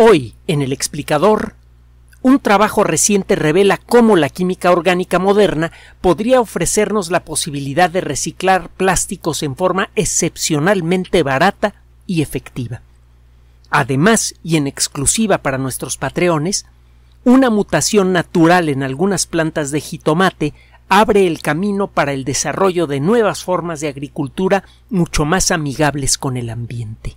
Hoy, en el explicador, un trabajo reciente revela cómo la química orgánica moderna podría ofrecernos la posibilidad de reciclar plásticos en forma excepcionalmente barata y efectiva. Además, y en exclusiva para nuestros patreones, una mutación natural en algunas plantas de jitomate abre el camino para el desarrollo de nuevas formas de agricultura mucho más amigables con el ambiente.